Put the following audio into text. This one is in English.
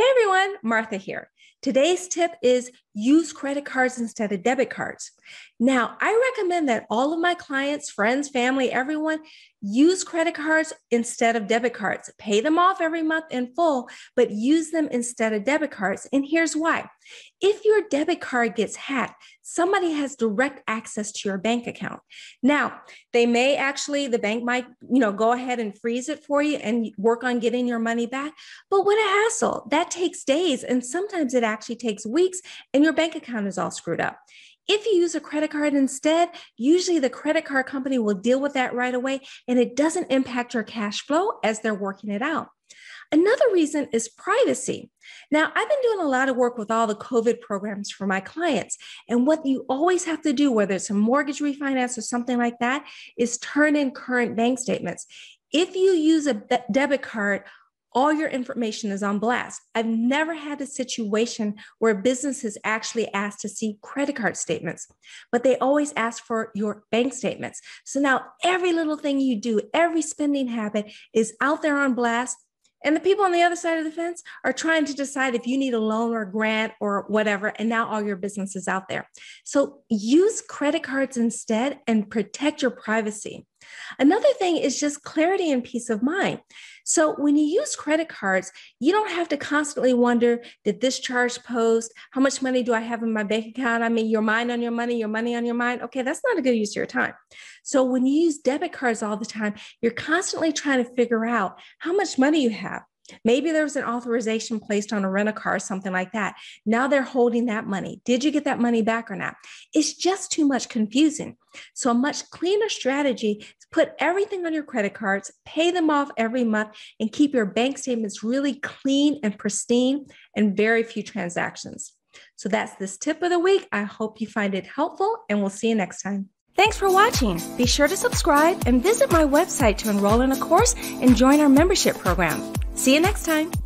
Hey everyone, Martha here. Today's tip is use credit cards instead of debit cards. Now, I recommend that all of my clients, friends, family, everyone Use credit cards instead of debit cards. Pay them off every month in full, but use them instead of debit cards. And here's why if your debit card gets hacked, somebody has direct access to your bank account. Now, they may actually, the bank might, you know, go ahead and freeze it for you and work on getting your money back. But what a hassle. That takes days. And sometimes it actually takes weeks, and your bank account is all screwed up. If you use a credit card instead, usually the credit card company will deal with that right away and it doesn't impact your cash flow as they're working it out. Another reason is privacy. Now, I've been doing a lot of work with all the COVID programs for my clients. And what you always have to do, whether it's a mortgage refinance or something like that, is turn in current bank statements. If you use a debit card all your information is on blast. I've never had a situation where businesses actually asked to see credit card statements, but they always ask for your bank statements. So now every little thing you do, every spending habit is out there on blast. And the people on the other side of the fence are trying to decide if you need a loan or grant or whatever. And now all your business is out there. So use credit cards instead and protect your privacy. Another thing is just clarity and peace of mind. So when you use credit cards, you don't have to constantly wonder did this charge post? How much money do I have in my bank account? I mean, your mind on your money, your money on your mind. Okay, that's not a good use of your time. So when you use debit cards all the time, you're constantly trying to figure out how much money you have. Maybe there was an authorization placed on a rent a car, something like that. Now they're holding that money. Did you get that money back or not? It's just too much confusing. So, a much cleaner strategy is put everything on your credit cards, pay them off every month, and keep your bank statements really clean and pristine and very few transactions. So, that's this tip of the week. I hope you find it helpful, and we'll see you next time. Thanks for watching. Be sure to subscribe and visit my website to enroll in a course and join our membership program. See you next time.